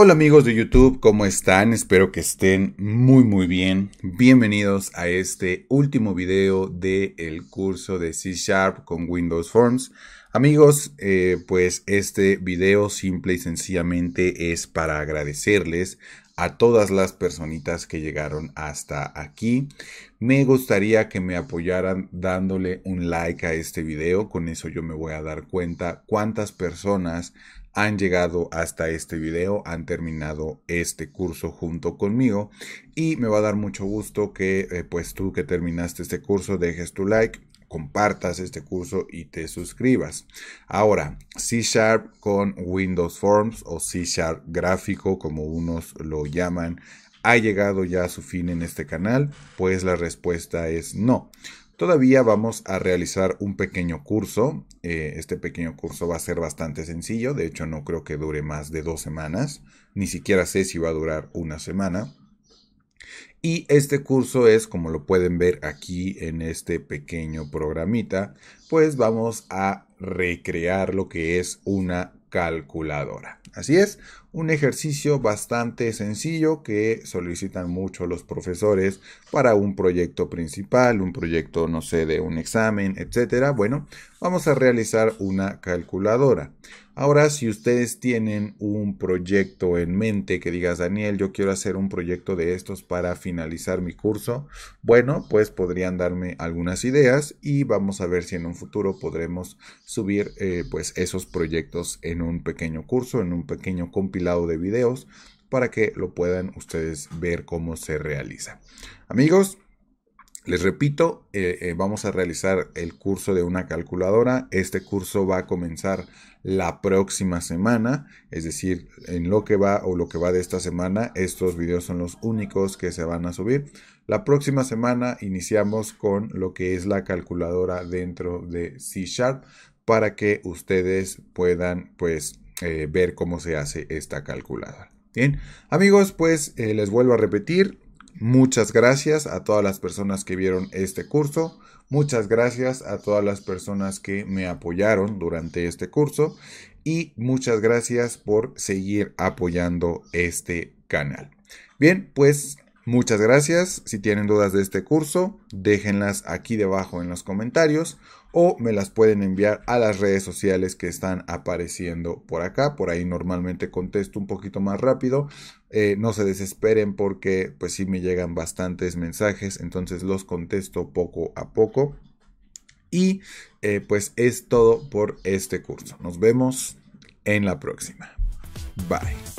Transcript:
Hola amigos de YouTube, ¿cómo están? Espero que estén muy muy bien. Bienvenidos a este último video del el curso de C Sharp con Windows Forms. Amigos, eh, pues este video simple y sencillamente es para agradecerles a todas las personitas que llegaron hasta aquí. Me gustaría que me apoyaran dándole un like a este video. Con eso yo me voy a dar cuenta cuántas personas han llegado hasta este video, han terminado este curso junto conmigo y me va a dar mucho gusto que eh, pues tú que terminaste este curso dejes tu like, compartas este curso y te suscribas. Ahora, C Sharp con Windows Forms o C Sharp gráfico, como unos lo llaman, ha llegado ya a su fin en este canal? Pues la respuesta es no. Todavía vamos a realizar un pequeño curso. Eh, este pequeño curso va a ser bastante sencillo. De hecho, no creo que dure más de dos semanas. Ni siquiera sé si va a durar una semana. Y este curso es, como lo pueden ver aquí en este pequeño programita, pues vamos a recrear lo que es una calculadora. Así es, un ejercicio bastante sencillo que solicitan mucho los profesores para un proyecto principal, un proyecto, no sé, de un examen, etcétera. Bueno, vamos a realizar una calculadora. Ahora, si ustedes tienen un proyecto en mente que digas, Daniel, yo quiero hacer un proyecto de estos para finalizar mi curso, bueno, pues podrían darme algunas ideas y vamos a ver si en un futuro podremos subir eh, pues esos proyectos en un pequeño curso, en un pequeño compito lado de videos para que lo puedan ustedes ver cómo se realiza. Amigos, les repito, eh, eh, vamos a realizar el curso de una calculadora. Este curso va a comenzar la próxima semana, es decir, en lo que va o lo que va de esta semana, estos videos son los únicos que se van a subir. La próxima semana iniciamos con lo que es la calculadora dentro de C Sharp para que ustedes puedan pues eh, ver cómo se hace esta calculadora. Bien, amigos, pues eh, les vuelvo a repetir, muchas gracias a todas las personas que vieron este curso. Muchas gracias a todas las personas que me apoyaron durante este curso y muchas gracias por seguir apoyando este canal. Bien, pues Muchas gracias. Si tienen dudas de este curso, déjenlas aquí debajo en los comentarios o me las pueden enviar a las redes sociales que están apareciendo por acá. Por ahí normalmente contesto un poquito más rápido. Eh, no se desesperen porque pues sí me llegan bastantes mensajes, entonces los contesto poco a poco. Y eh, pues es todo por este curso. Nos vemos en la próxima. Bye.